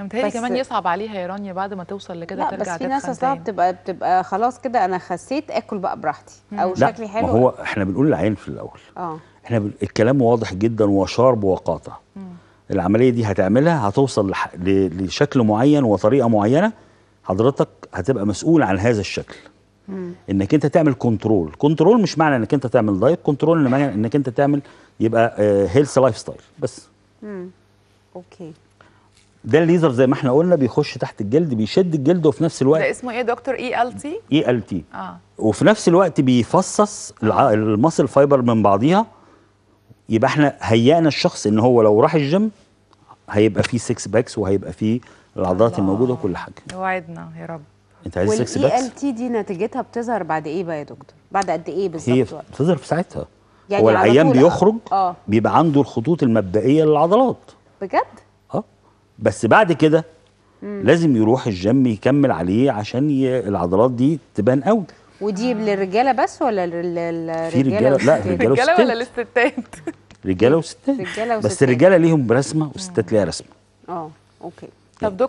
يعني متهيألي كمان يصعب عليها يا رانيا بعد ما توصل لكده ترجع تدخن بس في ناس اصلا بتبقى بتبقى خلاص كده انا خسيت اكل بقى براحتي او لا شكلي حلو ما هو احنا بنقول العين في الاول اه احنا بل... الكلام واضح جدا وشارب وقاطع مم. العمليه دي هتعملها هتوصل لح... ل... لشكل معين وطريقه معينه حضرتك هتبقى مسؤول عن هذا الشكل مم. انك انت تعمل كنترول كنترول مش معنى انك انت تعمل دايت كنترول معنى انك انت تعمل يبقى هيلث لايف ستايل بس مم. اوكي ده الليزر زي ما احنا قلنا بيخش تحت الجلد بيشد الجلد وفي نفس الوقت ده اسمه ايه يا دكتور اي ال تي اي ال تي اه وفي نفس الوقت بيفصص الماسل فايبر من بعضيها يبقى احنا هيئنا الشخص ان هو لو راح الجيم هيبقى فيه 6 باكس وهيبقى فيه العضلات الموجوده وكل حاجه وعدنا يا رب انت عايز 6 باكس ال تي دي نتيجتها بتظهر بعد ايه بقى يا دكتور بعد قد ايه بالظبط هي بتظهر في ساعتها يعني هو العيان بيخرج آه. بيبقى عنده الخطوط المبدئيه للعضلات بجد بس بعد كده لازم يروح الجيم يكمل عليه عشان ي... العضلات دي تبان قوي ودي للرجاله بس ولا للرجاله في رجاله لا رجاله ولا للستات رجاله وستات بس الرجاله ليهم رسمه والستات ليها رسمه اه اوكي طب دكتور